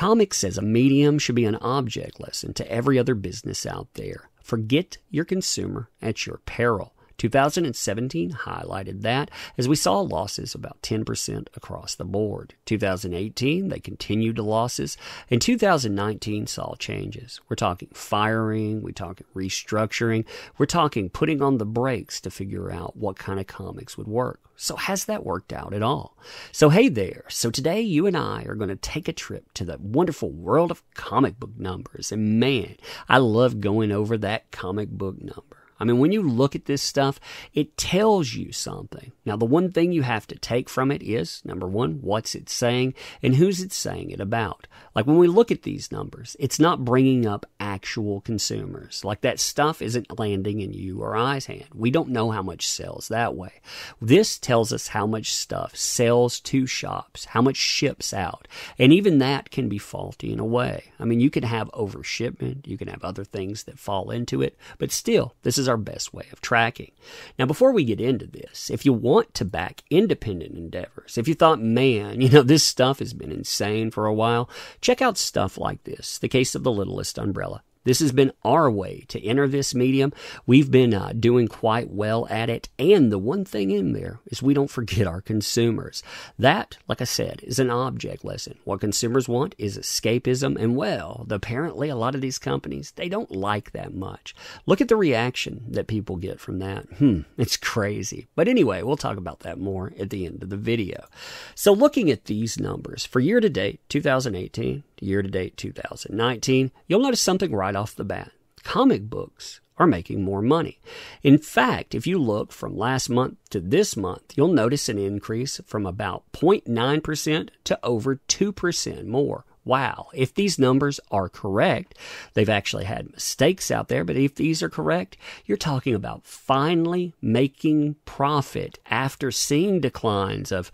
Comics says a medium should be an object lesson to every other business out there. Forget your consumer at your peril. 2017 highlighted that as we saw losses about 10% across the board. 2018, they continued the losses, and 2019 saw changes. We're talking firing, we're talking restructuring, we're talking putting on the brakes to figure out what kind of comics would work. So, has that worked out at all? So, hey there. So, today you and I are going to take a trip to the wonderful world of comic book numbers. And man, I love going over that comic book number. I mean, when you look at this stuff, it tells you something. Now, the one thing you have to take from it is number one, what's it saying and who's it saying it about? Like when we look at these numbers, it's not bringing up actual consumers. Like that stuff isn't landing in you or I's hand. We don't know how much sells that way. This tells us how much stuff sells to shops, how much ships out. And even that can be faulty in a way. I mean, you can have overshipment, you can have other things that fall into it, but still, this is our best way of tracking. Now, before we get into this, if you want to back independent endeavors, if you thought, man, you know, this stuff has been insane for a while, check out stuff like this the case of the littlest umbrella this has been our way to enter this medium. We've been uh, doing quite well at it. And the one thing in there is we don't forget our consumers. That, like I said, is an object lesson. What consumers want is escapism. And well, apparently, a lot of these companies, they don't like that much. Look at the reaction that people get from that. Hmm, it's crazy. But anyway, we'll talk about that more at the end of the video. So, looking at these numbers for year to date 2018, year to date 2019, you'll notice something right off the bat. Comic books are making more money. In fact, if you look from last month to this month, you'll notice an increase from about 0.9% to over 2% more. Wow, if these numbers are correct, they've actually had mistakes out there, but if these are correct, you're talking about finally making profit after seeing declines of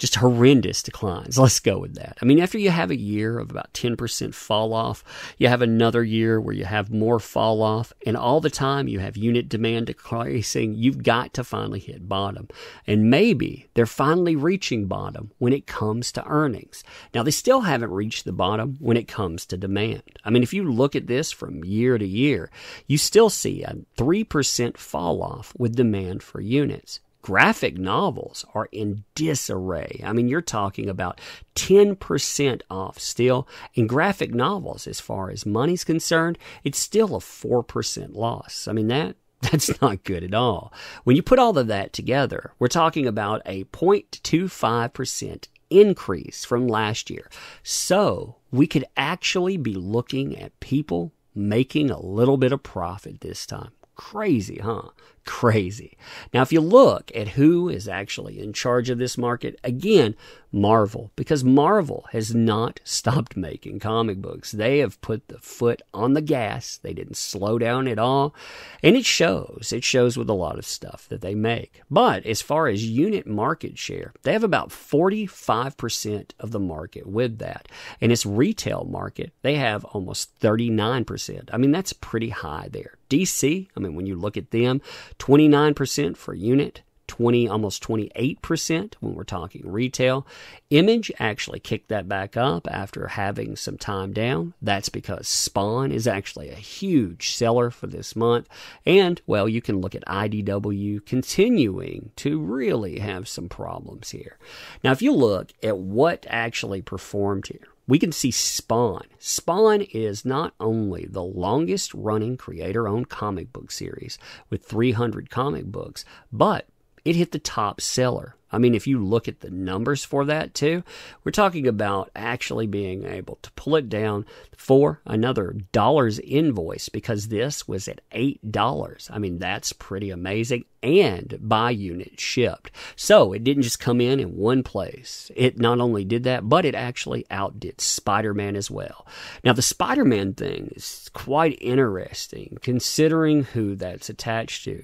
just horrendous declines. Let's go with that. I mean, after you have a year of about 10% fall off, you have another year where you have more fall off, and all the time you have unit demand decreasing. You've got to finally hit bottom. And maybe they're finally reaching bottom when it comes to earnings. Now, they still haven't reached the bottom when it comes to demand. I mean, if you look at this from year to year, you still see a 3% fall off with demand for units graphic novels are in disarray. I mean, you're talking about 10% off still in graphic novels as far as money's concerned. It's still a 4% loss. I mean, that that's not good at all. When you put all of that together, we're talking about a 0.25% increase from last year. So, we could actually be looking at people making a little bit of profit this time. Crazy, huh? crazy. Now, if you look at who is actually in charge of this market, again, Marvel, because Marvel has not stopped making comic books. They have put the foot on the gas. They didn't slow down at all. And it shows. It shows with a lot of stuff that they make. But as far as unit market share, they have about 45% of the market with that. And its retail market, they have almost 39%. I mean, that's pretty high there. DC, I mean, when you look at them, 29% for unit, 20 almost 28% when we're talking retail. Image actually kicked that back up after having some time down. That's because Spawn is actually a huge seller for this month. And well, you can look at IDW continuing to really have some problems here. Now, if you look at what actually performed here, we can see Spawn. Spawn is not only the longest running creator owned comic book series with 300 comic books, but it hit the top seller I mean, if you look at the numbers for that too, we're talking about actually being able to pull it down for another dollar's invoice because this was at $8. I mean, that's pretty amazing and by unit shipped. So it didn't just come in in one place. It not only did that, but it actually outdid Spider Man as well. Now, the Spider Man thing is quite interesting considering who that's attached to.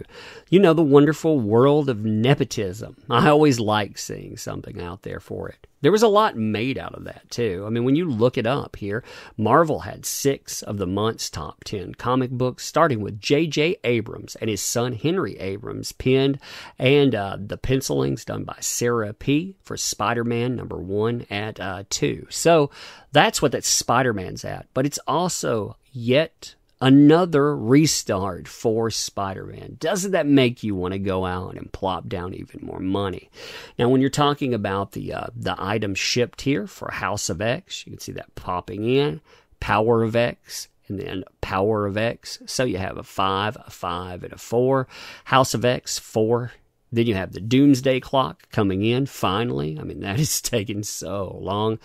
You know, the wonderful world of nepotism. I always always like seeing something out there for it. There was a lot made out of that, too. I mean, when you look it up here, Marvel had six of the month's top 10 comic books, starting with J.J. Abrams and his son Henry Abrams penned, and uh, the pencilings done by Sarah P. for Spider Man number one at uh, two. So that's what that Spider Man's at. But it's also yet Another restart for Spider Man. Doesn't that make you want to go out and plop down even more money? Now, when you're talking about the, uh, the item shipped here for House of X, you can see that popping in. Power of X, and then power of x. So you have a 5, a 5, and a 4. House of x, 4 then you have the doomsday clock coming in finally. I mean, that is taking so long.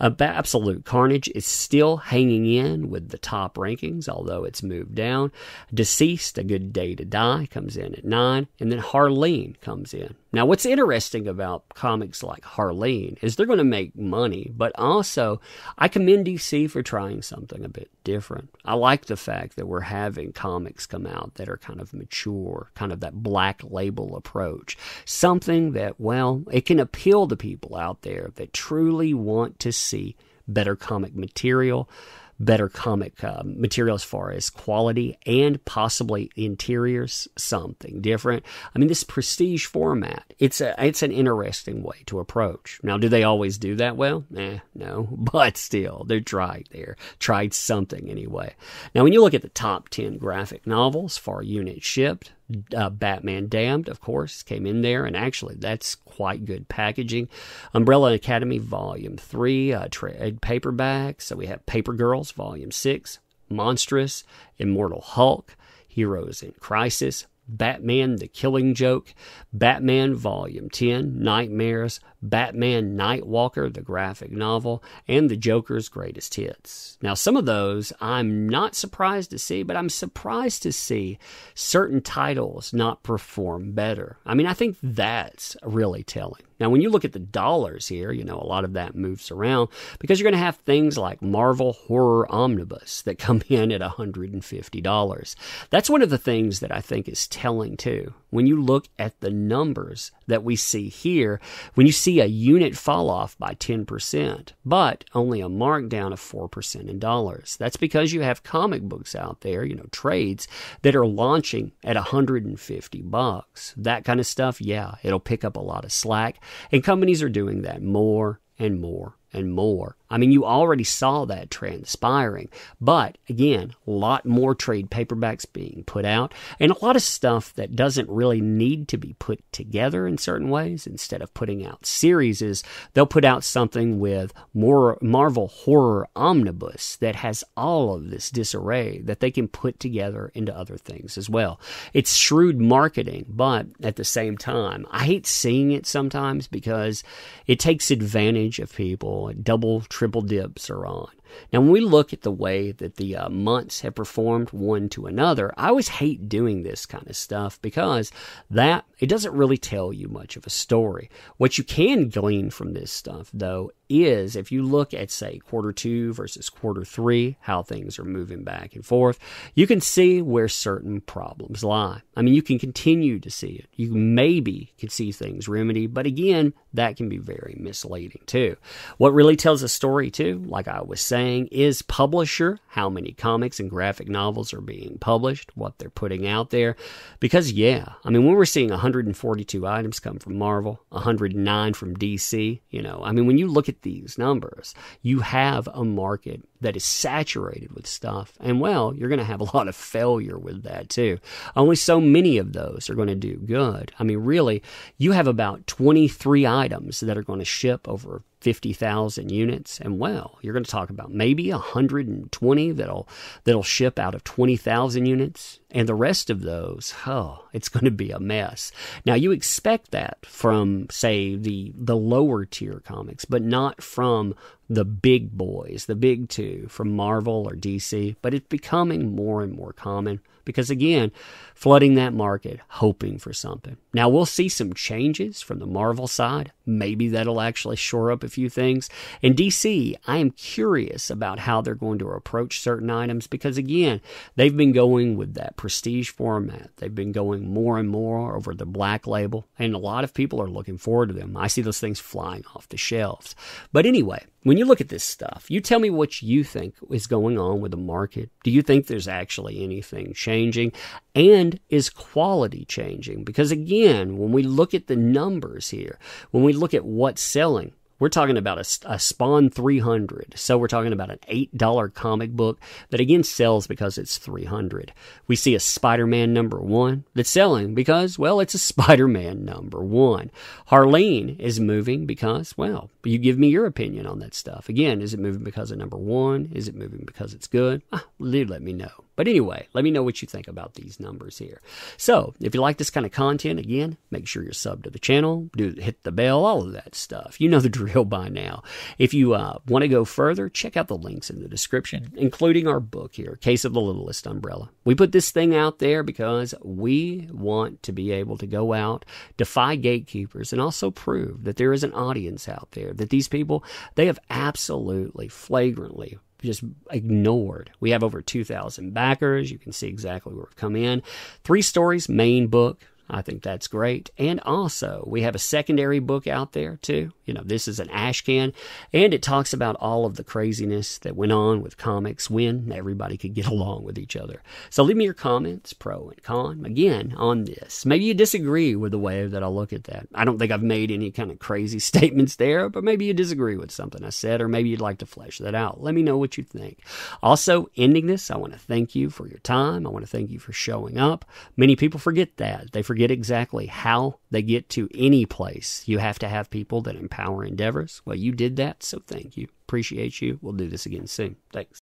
Uh, Absolute Carnage is still hanging in with the top rankings, although it's moved down. Deceased, A Good Day to Die, comes in at nine. And then Harleen comes in now, what's interesting about comics like Harleen is they're going to make money, but also I commend DC for trying something a bit different. I like the fact that we're having comics come out that are kind of mature, kind of that black label approach. Something that, well, it can appeal to people out there that truly want to see better comic material better comic uh, material as far as quality and possibly interiors, something different. I mean, this prestige format, it's a, it's an interesting way to approach. Now, do they always do that well? Eh, no, but still, they're tried there, tried something anyway. Now, when you look at the top 10 graphic novels for units shipped, uh, Batman Damned, of course, came in there, and actually that's quite good packaging. Umbrella Academy Volume 3, uh, trade paperback. So we have Paper Girls Volume 6, Monstrous, Immortal Hulk, Heroes in Crisis, Batman The Killing Joke, Batman Volume 10, Nightmares, Batman Nightwalker, the graphic novel, and the Joker's greatest hits. Now, some of those I'm not surprised to see, but I'm surprised to see certain titles not perform better. I mean, I think that's really telling. Now, when you look at the dollars here, you know, a lot of that moves around because you're going to have things like Marvel Horror Omnibus that come in at $150. That's one of the things that I think is telling, too. When you look at the numbers that we see here, when you see see a unit fall off by 10%, but only a markdown of 4% in dollars. That's because you have comic books out there, you know, trades that are launching at 150 bucks. That kind of stuff, yeah, it'll pick up a lot of slack. And companies are doing that more and more and more. I mean, you already saw that transpiring. But again, a lot more trade paperbacks being put out and a lot of stuff that doesn't really need to be put together in certain ways. Instead of putting out series, they'll put out something with more Marvel Horror Omnibus that has all of this disarray that they can put together into other things as well. It's shrewd marketing, but at the same time, I hate seeing it sometimes because it takes advantage of people, double triple dips are on. Now, when we look at the way that the uh, months have performed one to another, I always hate doing this kind of stuff because that it doesn't really tell you much of a story. What you can glean from this stuff, though, is if you look at, say, quarter two versus quarter three, how things are moving back and forth, you can see where certain problems lie. I mean, you can continue to see it. You maybe can see things remedied, but again, that can be very misleading too. What really tells a story, too, like I was saying, saying is publisher, how many comics and graphic novels are being published, what they're putting out there. Because, yeah, I mean, when we're seeing 142 items come from Marvel, 109 from DC, you know, I mean, when you look at these numbers, you have a market that is saturated with stuff. And well, you're going to have a lot of failure with that too. Only so many of those are going to do good. I mean, really, you have about 23 items that are going to ship over 50,000 units and well, you're going to talk about maybe 120 that'll that'll ship out of 20,000 units and the rest of those, oh, it's going to be a mess. Now you expect that from, say, the the lower tier comics, but not from the big boys, the big two, from Marvel or DC. But it's becoming more and more common because again, flooding that market, hoping for something. Now we'll see some changes from the Marvel side. Maybe that'll actually shore up a few things. In DC, I am curious about how they're going to approach certain items because again, they've been going with that prestige format. They've been going more and more over the black label, and a lot of people are looking forward to them. I see those things flying off the shelves. But anyway, when you look at this stuff, you tell me what you think is going on with the market. Do you think there's actually anything changing? And is quality changing? Because again, when we look at the numbers here, when we look at what's selling, we're talking about a, a, Spawn 300. So we're talking about an $8 comic book that again sells because it's 300. We see a Spider-Man number 1 that's selling because well, it's a Spider-Man number 1. Harleen is moving because well, you give me your opinion on that stuff. Again, is it moving because of number one? Is it moving because it's good? Ah, do let me know. But anyway, let me know what you think about these numbers here. So if you like this kind of content, again, make sure you're subbed to the channel, do hit the bell, all of that stuff. You know the drill by now. If you uh, want to go further, check out the links in the description, including our book here, Case of the Littlest Umbrella. We put this thing out there because we want to be able to go out, defy gatekeepers, and also prove that there is an audience out there that these people, they have absolutely flagrantly just ignored. We have over 2,000 backers. You can see exactly where we've come in. Three stories, main book, I think that's great. And also, we have a secondary book out there too. You know, this is an ashcan, and it talks about all of the craziness that went on with comics when everybody could get along with each other. So leave me your comments, pro and con, again on this. Maybe you disagree with the way that I look at that. I don't think I've made any kind of crazy statements there, but maybe you disagree with something I said, or maybe you'd like to flesh that out. Let me know what you think. Also, ending this, I want to thank you for your time. I want to thank you for showing up. Many people forget that. They forget forget exactly how they get to any place. You have to have people that empower endeavors. Well, you did that, so thank you. Appreciate you. We'll do this again soon. Thanks.